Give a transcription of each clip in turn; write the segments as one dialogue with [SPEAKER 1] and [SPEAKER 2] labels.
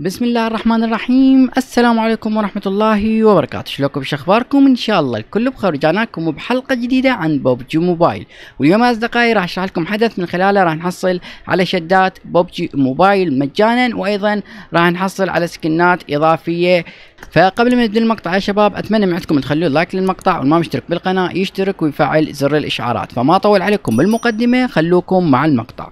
[SPEAKER 1] بسم الله الرحمن الرحيم السلام عليكم ورحمة الله وبركاته شلونكم شخباركم ان شاء الله الكل بخير رجعناكم بحلقة جديدة عن بوبجي موبايل واليوم يا اصدقائي راح اشرح لكم حدث من خلاله راح نحصل على شدات بوبجي موبايل مجانا وايضا راح نحصل على سكنات اضافية فقبل ما نبدا المقطع يا شباب اتمنى من عندكم تخلوا لايك للمقطع والما مشترك بالقناة يشترك ويفعل زر الاشعارات فما طول عليكم بالمقدمة خلوكم مع المقطع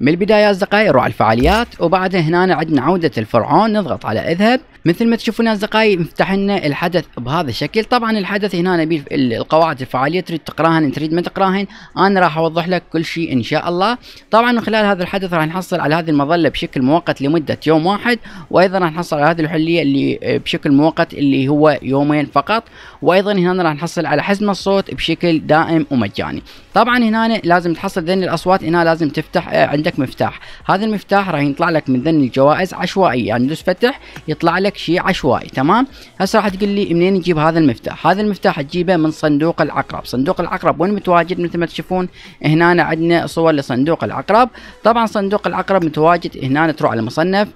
[SPEAKER 1] من البدايه يا اصدقائي نروح على الفعاليات وبعدها هنا عندنا عوده الفرعون نضغط على اذهب مثل ما تشوفون يا اصدقائي مفتح لنا الحدث بهذا الشكل طبعا الحدث هنا القواعد الفعاليه تريد تقراهن تريد ما تقراهن انا راح اوضح لك كل شيء ان شاء الله طبعا من خلال هذا الحدث راح نحصل على هذه المظله بشكل مؤقت لمده يوم واحد وايضا راح نحصل على هذه الحليه اللي آه، بشكل مؤقت اللي هو يومين فقط وايضا هنا راح نحصل على حزم الصوت بشكل دائم ومجاني طبعا هنا لازم تحصل ذن الاصوات هنا لازم تفتح آه، عندك عندك مفتاح هذا المفتاح راح يطلع لك من ذن الجوائز عشوائي يعني دوس فتح يطلع لك شيء عشوائي تمام هسه راح تقول لي منين نجيب هذا المفتاح هذا المفتاح تجيبه من صندوق العقرب صندوق العقرب وين متواجد مثل ما تشوفون هنا عندنا صور لصندوق العقرب طبعا صندوق العقرب متواجد هنا تروح على المصنف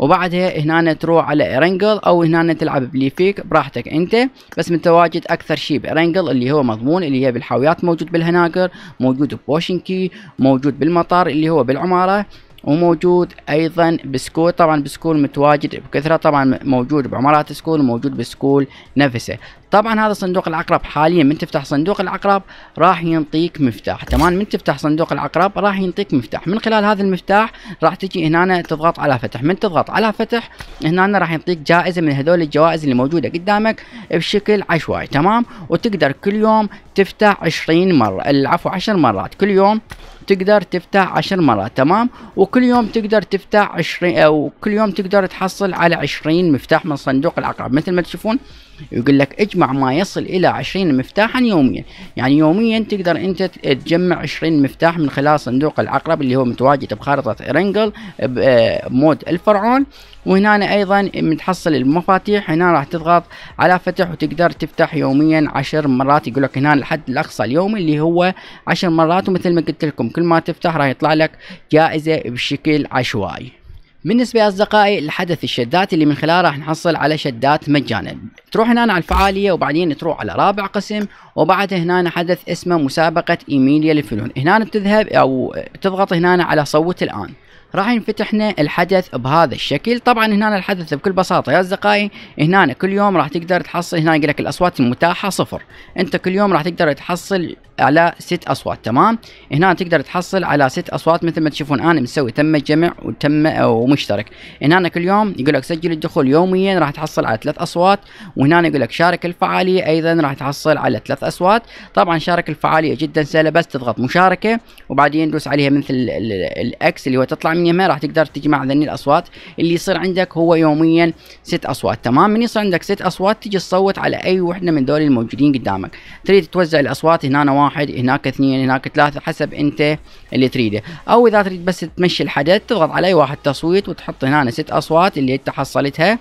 [SPEAKER 1] وبعدها هنا تروح على رينجل او هنا تلعب بليفيك براحتك انت بس متواجد اكثر شيء برينجل اللي هو مضمون اللي هي بالحاويات موجود بالهناكر موجود بوشنكي موجود بالمطار اللي هو بالعماره وموجود ايضا بسكول طبعا بسكول متواجد بكثره طبعا موجود بعمارات سكول وموجود بسكول نفسه طبعا هذا صندوق العقرب حاليا من تفتح صندوق العقرب راح ينطيك مفتاح تمام من تفتح صندوق العقرب راح ينطيك مفتاح من خلال هذا المفتاح راح تجي هنا تضغط على فتح من تضغط على فتح هنا راح ينطيك جائزه من هذول الجوائز اللي موجوده قدامك بشكل عشوائي تمام وتقدر كل يوم تفتح 20 مره العفو 10 مرات كل يوم تقدر تفتح عشر مرات تمام وكل يوم تقدر تفتح عشرين او كل يوم تقدر تحصل على عشرين مفتاح من صندوق العقرب مثل ما تشوفون يقول لك اجمع ما يصل الى عشرين مفتاحا يوميا يعني يوميا تقدر انت تجمع عشرين مفتاح من خلال صندوق العقرب اللي هو متواجد بخارطة رينجل بمود آه، الفرعون وهنا ايضا متحصل المفاتيح هنا راح تضغط على فتح وتقدر تفتح يوميا عشر مرات يقول لك هنا الحد الاقصى اليومي اللي هو عشر مرات ومثل ما قلت لكم كل ما تفتح راح يطلع لك جائزة بشكل عشوائي بالنسبة أصدقائي الحدث الشدات اللي من خلاله راح نحصل على شدات مجانا تروح هنا على الفعاليه وبعدين تروح على رابع قسم وبعد هنا حدث اسمه مسابقه ايميليا للفنون هنا تذهب او تضغط هنا على صوت الان راح ينفتح لنا الحدث بهذا الشكل طبعا هنا الحدث بكل بساطه يا اصدقائي هنا كل يوم راح تقدر تحصل هنا يقول لك الاصوات المتاحه صفر انت كل يوم راح تقدر تحصل على ست اصوات تمام هنا تقدر تحصل على ست اصوات مثل ما تشوفون انا مسوي تم جمع وتم ومشترك هنا كل يوم يقول لك سجل الدخول يوميا راح تحصل على ثلاث اصوات وهنا يقول لك شارك الفعاليه ايضا راح تحصل على ثلاث اصوات طبعا شارك الفعاليه جدا سهله بس تضغط مشاركه وبعدين دوس عليها مثل الاكس اللي هو تطلع من يمين راح تقدر تجمع ذني الاصوات اللي يصير عندك هو يوميا ست اصوات تمام من يصير عندك ست اصوات تجي تصوت على اي وحده من دول الموجودين قدامك تريد توزع الاصوات هنا واحد هناك اثنين هناك ثلاثه حسب انت اللي تريده او اذا تريد بس تمشي الحدث تضغط على اي واحد تصويت وتحط هنا ست اصوات اللي انت حصلتها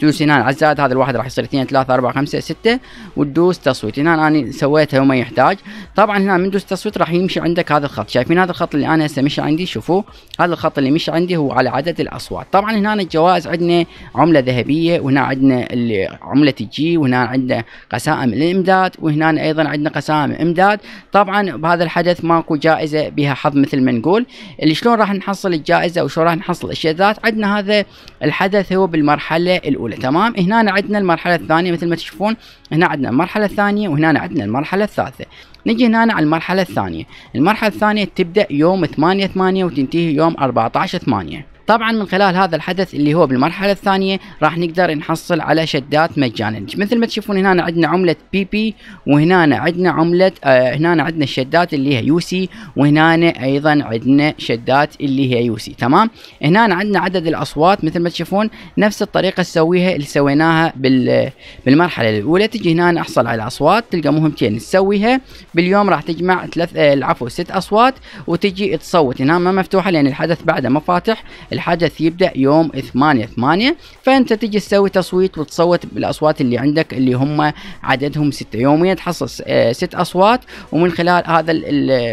[SPEAKER 1] تدوس هنا على الزائد هذا الواحد راح يصير 2 3 4 5 6 وتدوس تصويت هنا انا يعني سويتها وما يحتاج طبعا هنا من دوس تصويت راح يمشي عندك هذا الخط شايفين هذا الخط اللي انا هسه مشى عندي شوفوه هذا الخط اللي مشى عندي هو على عدد الاصوات طبعا هنا الجوائز عندنا عمله ذهبيه وهنا عندنا اللي عمله الجي وهنا عندنا قسائم الامداد وهنا ايضا عندنا قسائم امداد طبعا بهذا الحدث ماكو جائزه بها حظ مثل ما نقول اللي شلون راح نحصل الجائزه وشلون راح نحصل الشذات ذات عندنا هذا الحدث هو بالمرحله الاولى الاولى تمام هنا عندنا المرحله الثانيه مثل ما تشوفون هنا عندنا المرحله الثانيه وهنا عندنا المرحله الثالثه نجي هنا على المرحله الثانيه المرحله الثانيه تبدا يوم 8 8 وتنتهي يوم 14 8 طبعا من خلال هذا الحدث اللي هو بالمرحله الثانيه راح نقدر نحصل على شدات مجانا مثل ما تشوفون هنا عندنا عمله بي بي وهنا عندنا عمله آه هنا عندنا الشدات اللي هي يو سي وهنا ايضا عندنا شدات اللي هي يو سي تمام هنا عندنا عدد الاصوات مثل ما تشوفون نفس الطريقه تسويها اللي سويناها بال بالمرحله الاولى تجي هنا احصل على اصوات تلقى مهمتين تسويها باليوم راح تجمع ثلاث العفو آه، ست اصوات وتجي تصوت هنا ما مفتوحه لان الحدث بعده ما فاتح الحدث يبدا يوم 8 8 فانت تجي تسوي تصويت وتصوت بالاصوات اللي عندك اللي هم عددهم ستة يوميا تحصل آه، ست اصوات ومن خلال هذا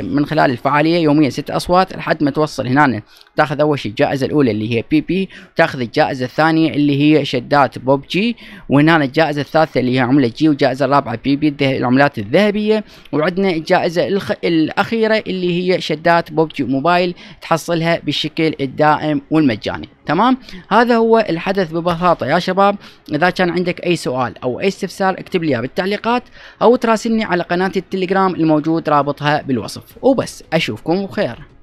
[SPEAKER 1] من خلال الفعاليه يوميا ست اصوات لحد ما توصل هنا تاخذ اول شيء الجائزه الاولى اللي هي بي بي وتاخذ الجائزه الثانيه اللي هي شدات بوب جي وهنا الجائزه الثالثه اللي هي عمله جي والجائزه الرابعه بي بي العملات الذهبيه وعندنا الجائزه الاخيره اللي هي شدات بوب جي موبايل تحصلها بالشكل الدائم والمجاني تمام هذا هو الحدث ببساطه يا شباب اذا كان عندك اي سؤال او اي استفسار اكتب لي بالتعليقات او تراسلني على قناتي التليجرام الموجود رابطها بالوصف وبس اشوفكم بخير